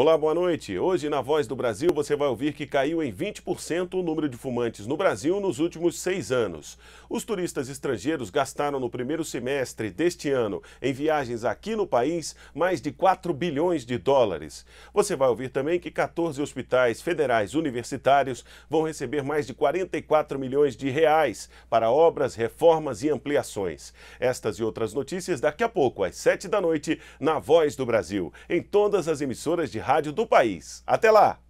Olá, boa noite. Hoje, na Voz do Brasil, você vai ouvir que caiu em 20% o número de fumantes no Brasil nos últimos seis anos. Os turistas estrangeiros gastaram no primeiro semestre deste ano, em viagens aqui no país, mais de 4 bilhões de dólares. Você vai ouvir também que 14 hospitais federais universitários vão receber mais de 44 milhões de reais para obras, reformas e ampliações. Estas e outras notícias daqui a pouco, às 7 da noite, na Voz do Brasil, em todas as emissoras de rádio do país. Até lá!